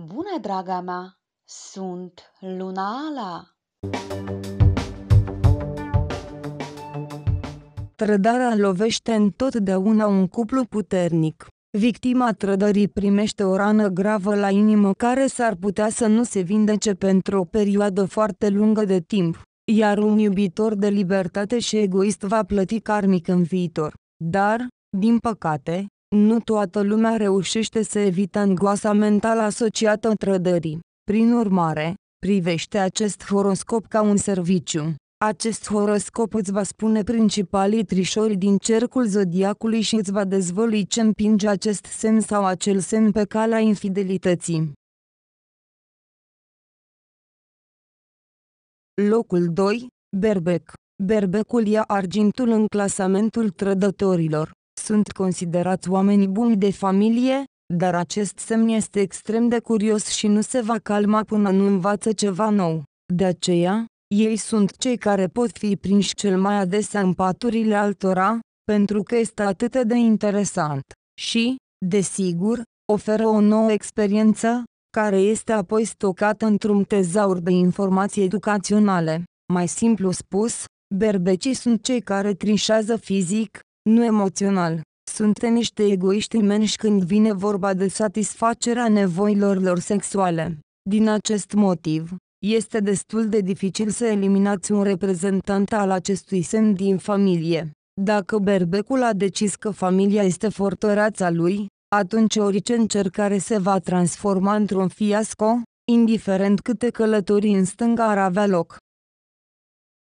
Bună, draga mea! Sunt Luna Ala! Trădarea lovește întotdeauna un cuplu puternic. Victima trădării primește o rană gravă la inimă care s-ar putea să nu se vindece pentru o perioadă foarte lungă de timp, iar un iubitor de libertate și egoist va plăti karmic în viitor. Dar, din păcate, nu toată lumea reușește să evite angoasa mentală asociată trădării. Prin urmare, privește acest horoscop ca un serviciu. Acest horoscop îți va spune principalii trișori din cercul zodiacului și îți va dezvălui ce împinge acest semn sau acel semn pe calea infidelității. Locul 2, Berbec. Berbecul ia argintul în clasamentul trădătorilor sunt considerați oameni buni de familie, dar acest semn este extrem de curios și nu se va calma până nu învață ceva nou. De aceea, ei sunt cei care pot fi prinși cel mai adesea în paturile altora, pentru că este atât de interesant. Și, desigur, oferă o nouă experiență, care este apoi stocată într-un tezaur de informații educaționale. Mai simplu spus, berbecii sunt cei care trișează fizic, nu emoțional. Suntem niște egoiști imenși când vine vorba de satisfacerea nevoilor lor sexuale. Din acest motiv, este destul de dificil să eliminați un reprezentant al acestui semn din familie. Dacă berbecul a decis că familia este fortăreața lui, atunci orice încercare se va transforma într-un fiasco, indiferent câte călătorii în stânga ar avea loc.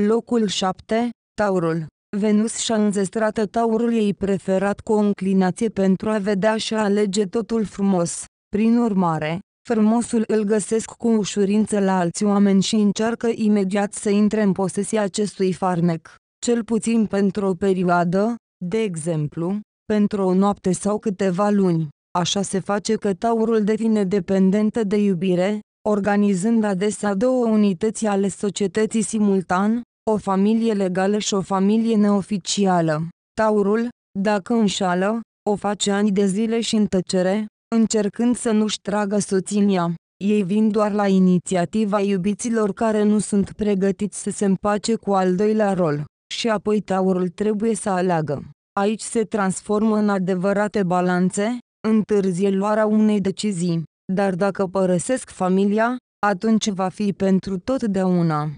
Locul 7, Taurul Venus și-a înzestrat taurul ei preferat cu o înclinație pentru a vedea și a alege totul frumos. Prin urmare, Frumosul îl găsesc cu ușurință la alți oameni și încearcă imediat să intre în posesia acestui farmec, cel puțin pentru o perioadă, de exemplu, pentru o noapte sau câteva luni. Așa se face că taurul devine dependentă de iubire, organizând adesea două unități ale societății simultan, o familie legală și o familie neoficială. Taurul, dacă înșală, o face ani de zile și în tăcere, încercând să nu-și tragă soținia. Ei vin doar la inițiativa iubiților care nu sunt pregătiți să se împace cu al doilea rol, și apoi taurul trebuie să aleagă. Aici se transformă în adevărate balanțe, întârzie luarea unei decizii, dar dacă părăsesc familia, atunci va fi pentru totdeauna.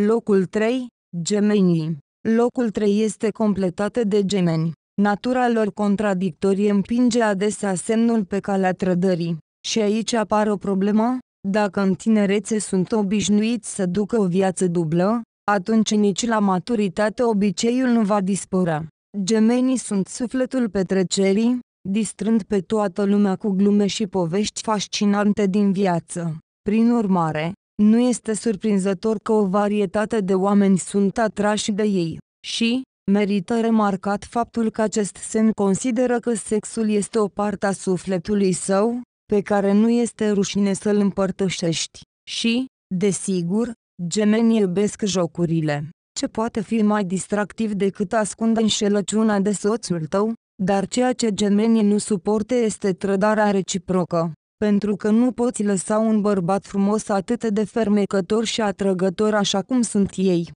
Locul 3, gemenii. Locul 3 este completat de gemeni. Natura lor contradictorie împinge adesea semnul pe calea trădării. Și aici apare o problemă? Dacă în tinerețe sunt obișnuiți să ducă o viață dublă, atunci nici la maturitate obiceiul nu va dispărea. Gemenii sunt sufletul petrecerii, distrând pe toată lumea cu glume și povești fascinante din viață. Prin urmare, nu este surprinzător că o varietate de oameni sunt atrași de ei, și, merită remarcat faptul că acest semn consideră că sexul este o parte a sufletului său, pe care nu este rușine să-l împărtășești, și, desigur, gemenii iubesc jocurile. Ce poate fi mai distractiv decât ascunde înșelăciunea de soțul tău, dar ceea ce gemenii nu suporte este trădarea reciprocă pentru că nu poți lăsa un bărbat frumos atât de fermecător și atrăgător așa cum sunt ei.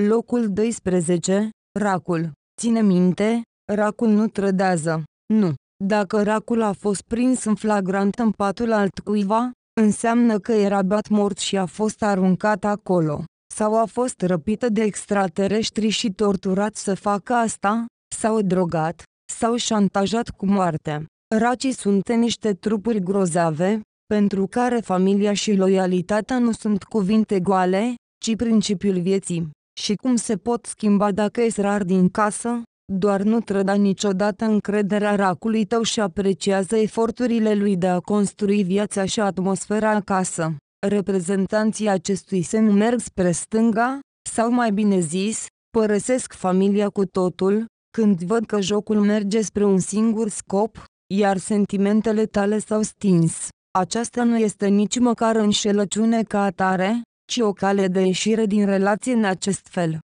Locul 12, Racul. Ține minte, racul nu trădează, nu. Dacă racul a fost prins în flagrant în patul altcuiva, înseamnă că era bat mort și a fost aruncat acolo, sau a fost răpită de extraterestri și torturat să facă asta, sau drogat, sau șantajat cu moarte. Racii sunt niște trupuri grozave, pentru care familia și loialitatea nu sunt cuvinte goale, ci principiul vieții. Și cum se pot schimba dacă ești rar din casă? Doar nu trăda niciodată încrederea racului tău și apreciază eforturile lui de a construi viața și atmosfera acasă. Reprezentanții acestui semn merg spre stânga, sau mai bine zis, părăsesc familia cu totul, când văd că jocul merge spre un singur scop, iar sentimentele tale s-au stins. Aceasta nu este nici măcar înșelăciune ca atare, ci o cale de ieșire din relație în acest fel.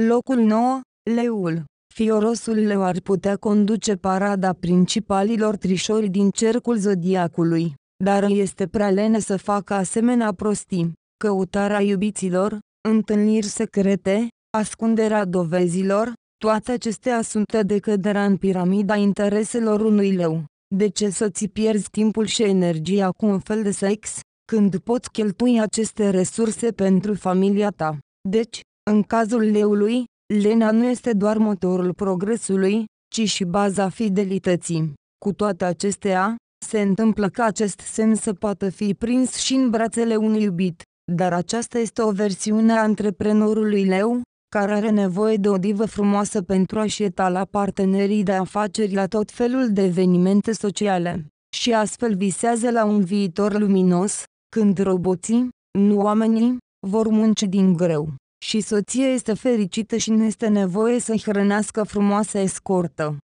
Locul 9, leul. Fiorosul leu ar putea conduce parada principalilor trișori din cercul zodiacului, dar este prea lene să facă asemenea prostii. Căutarea iubiților, întâlniri secrete, ascunderea dovezilor, toate acestea sunt decăderea în piramida intereselor unui leu. De ce să-ți pierzi timpul și energia cu un fel de sex, când poți cheltui aceste resurse pentru familia ta? Deci, în cazul leului, lena nu este doar motorul progresului, ci și baza fidelității. Cu toate acestea, se întâmplă ca acest semn să poată fi prins și în brațele unui iubit, dar aceasta este o versiune a antreprenorului leu, care are nevoie de o divă frumoasă pentru a-și etala partenerii de afaceri la tot felul de evenimente sociale, și astfel visează la un viitor luminos, când roboții, nu oamenii, vor munce din greu, și soția este fericită și nu este nevoie să hrănească frumoasa escortă.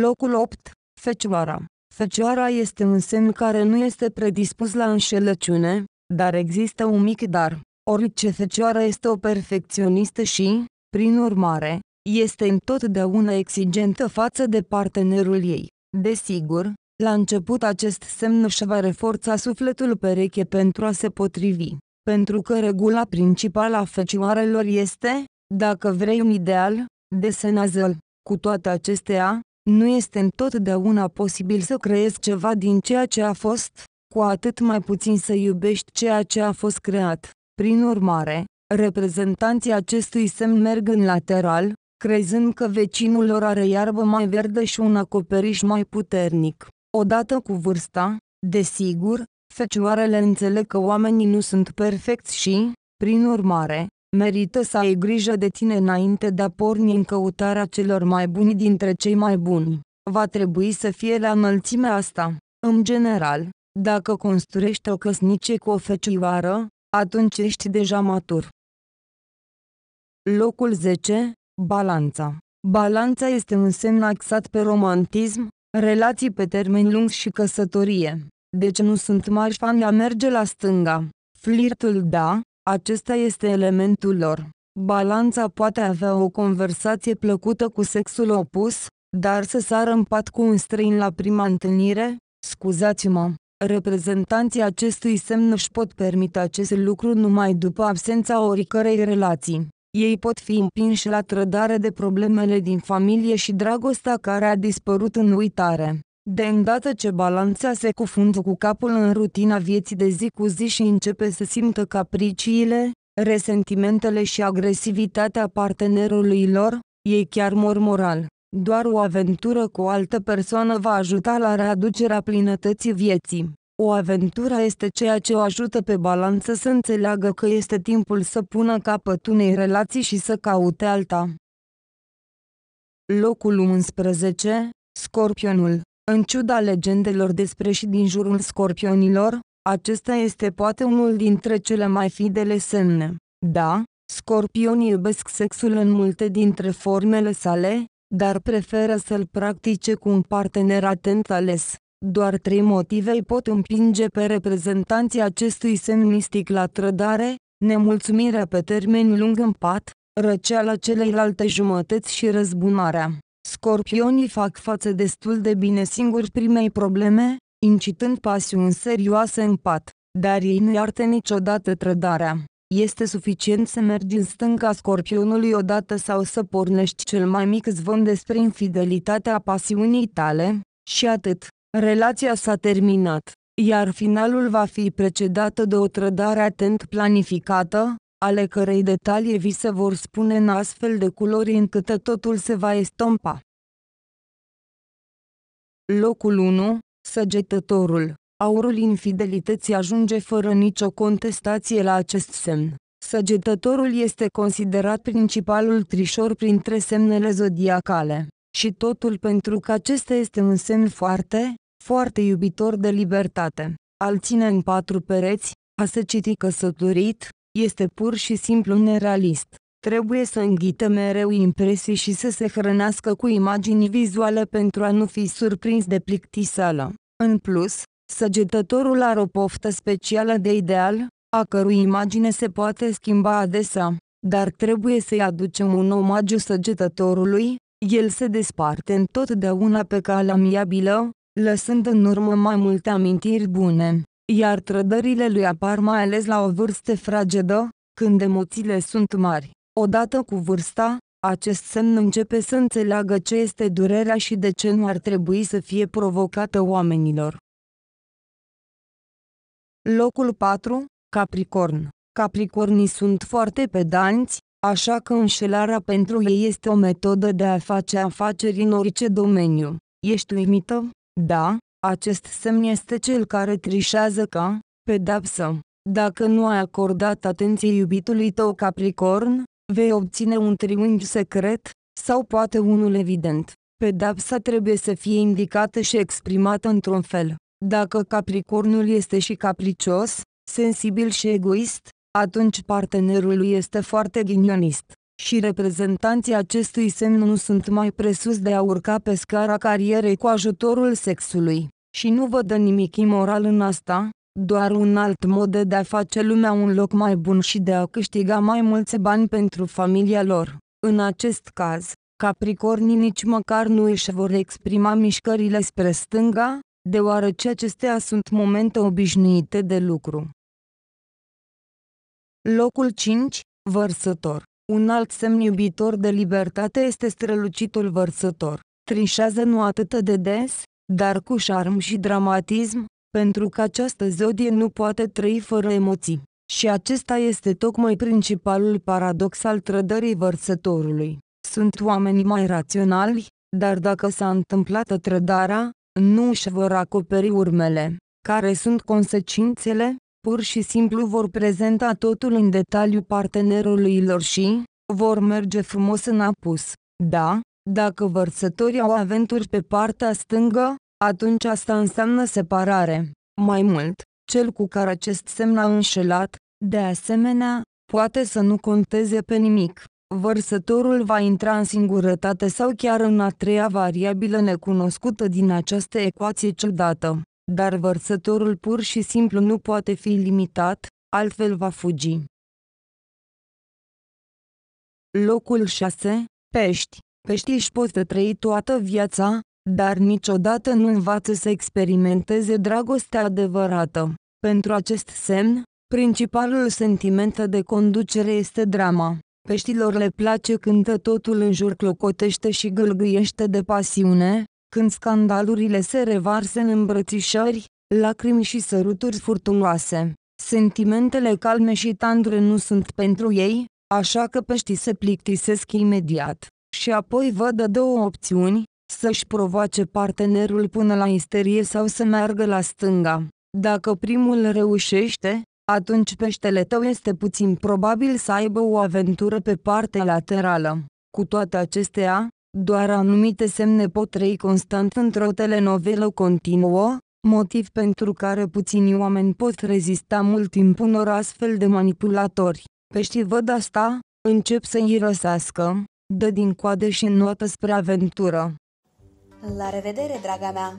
Locul 8. Fecioara Fecioara este un semn care nu este predispus la înșelăciune, dar există un mic dar, Orice fecioară este o perfecționistă și, prin urmare, este întotdeauna exigentă față de partenerul ei. Desigur, la început acest semn își va reforța sufletul pereche pentru a se potrivi, pentru că regula principală a fecioarelor este, dacă vrei un ideal, desenează-l. Cu toate acestea, nu este întotdeauna posibil să creezi ceva din ceea ce a fost, cu atât mai puțin să iubești ceea ce a fost creat. Prin urmare, reprezentanții acestui semn merg în lateral, crezând că vecinul lor are iarbă mai verde și un acoperiș mai puternic. Odată cu vârsta, desigur, fecioarele înțeleg că oamenii nu sunt perfecți și, prin urmare, merită să ai grijă de tine înainte de a porni în căutarea celor mai buni dintre cei mai buni. Va trebui să fie la înălțimea asta. În general, dacă construiești o căsnicie cu o fecioară, atunci ești deja matur. Locul 10. Balanța Balanța este un semn axat pe romantism, relații pe termen lung și căsătorie. Deci nu sunt mari fani a merge la stânga. Flirtul da, acesta este elementul lor. Balanța poate avea o conversație plăcută cu sexul opus, dar să sară în pat cu un străin la prima întâlnire, scuzați-mă, Reprezentanții acestui semn își pot permite acest lucru numai după absența oricărei relații. Ei pot fi împinși la trădare de problemele din familie și dragostea care a dispărut în uitare. De îndată ce balanța se cufundă cu capul în rutina vieții de zi cu zi și începe să simtă capriciile, resentimentele și agresivitatea partenerului lor, ei chiar mor moral. Doar o aventură cu o altă persoană va ajuta la readucerea plinătății vieții. O aventură este ceea ce o ajută pe balanță să înțeleagă că este timpul să pună capăt unei relații și să caute alta. Locul 11, Scorpionul În ciuda legendelor despre și din jurul scorpionilor, acesta este poate unul dintre cele mai fidele semne. Da, scorpionii iubesc sexul în multe dintre formele sale, dar preferă să-l practice cu un partener atent ales. Doar trei motive îi pot împinge pe reprezentanții acestui semn mistic la trădare, nemulțumirea pe termen lung în pat, răceala celeilalte jumătăți și răzbunarea. Scorpionii fac față destul de bine singuri primei probleme, incitând pasiuni serioase în pat, dar ei nu iartă niciodată trădarea. Este suficient să mergi în stânga scorpionului odată sau să pornești cel mai mic zvon despre infidelitatea pasiunii tale, și atât, relația s-a terminat, iar finalul va fi precedată de o trădare atent planificată, ale cărei detalii vi se vor spune în astfel de culori încât totul se va estompa. Locul 1. Săgetătorul Aurul infidelității ajunge fără nicio contestație la acest semn. Săgetătorul este considerat principalul trișor printre semnele zodiacale. Și totul pentru că acesta este un semn foarte, foarte iubitor de libertate. Al ține în patru pereți, a se citi căsătorit, este pur și simplu nerealist. Trebuie să înghită mereu impresii și să se hrănească cu imagini vizuale pentru a nu fi surprins de plictisală. În plus, Săgetătorul are o poftă specială de ideal, a cărui imagine se poate schimba adesea, dar trebuie să-i aducem un omagiu săgetătorului, el se desparte întotdeauna pe calea miabilă, lăsând în urmă mai multe amintiri bune, iar trădările lui apar mai ales la o vârstă fragedă, când emoțiile sunt mari. Odată cu vârsta, acest semn începe să înțeleagă ce este durerea și de ce nu ar trebui să fie provocată oamenilor. Locul 4, Capricorn. Capricornii sunt foarte pedanți, așa că înșelarea pentru ei este o metodă de a face afaceri în orice domeniu. Ești uimită? Da, acest semn este cel care trișează ca pedapsă. Dacă nu ai acordat atenție iubitului tău Capricorn, vei obține un triunghi secret, sau poate unul evident. Pedapsa trebuie să fie indicată și exprimată într-un fel. Dacă Capricornul este și capricios, sensibil și egoist, atunci partenerul lui este foarte ghinionist și reprezentanții acestui semn nu sunt mai presus de a urca pe scara carierei cu ajutorul sexului. Și nu văd nimic imoral în asta, doar un alt mod de a face lumea un loc mai bun și de a câștiga mai mulți bani pentru familia lor. În acest caz, Capricornii nici măcar nu își vor exprima mișcările spre stânga, deoarece acestea sunt momente obișnuite de lucru. Locul 5, vărsător. Un alt semn iubitor de libertate este strălucitul vărsător. Trișează nu atât de des, dar cu șarm și dramatism, pentru că această zodie nu poate trăi fără emoții. Și acesta este tocmai principalul paradox al trădării vărsătorului. Sunt oameni mai raționali, dar dacă s-a întâmplat trădarea, nu își vor acoperi urmele. Care sunt consecințele? Pur și simplu vor prezenta totul în detaliu partenerului lor și vor merge frumos în apus. Da, dacă vărsătorii au aventuri pe partea stângă, atunci asta înseamnă separare. Mai mult, cel cu care acest semn a înșelat, de asemenea, poate să nu conteze pe nimic. Vărsătorul va intra în singurătate sau chiar în a treia variabilă necunoscută din această ecuație ciudată, dar vărsătorul pur și simplu nu poate fi limitat, altfel va fugi. Locul 6. Pești. Peștii își pot trăi toată viața, dar niciodată nu învață să experimenteze dragostea adevărată. Pentru acest semn, principalul sentiment de conducere este drama. Peștilor le place când totul în jur clocotește și gâlgâiește de pasiune, când scandalurile se revarse în îmbrățișări, lacrimi și săruturi furtunoase. Sentimentele calme și tandre nu sunt pentru ei, așa că peștii se plictisesc imediat. Și apoi văd două opțiuni, să-și provoace partenerul până la isterie sau să meargă la stânga. Dacă primul reușește, atunci peștele tău este puțin probabil să aibă o aventură pe partea laterală. Cu toate acestea, doar anumite semne pot trăi constant într-o telenovelă continuă, motiv pentru care puțini oameni pot rezista mult timp unor astfel de manipulatori. Peștii văd asta, încep să îi răsească, dă din coadă și înnoată spre aventură. La revedere, draga mea!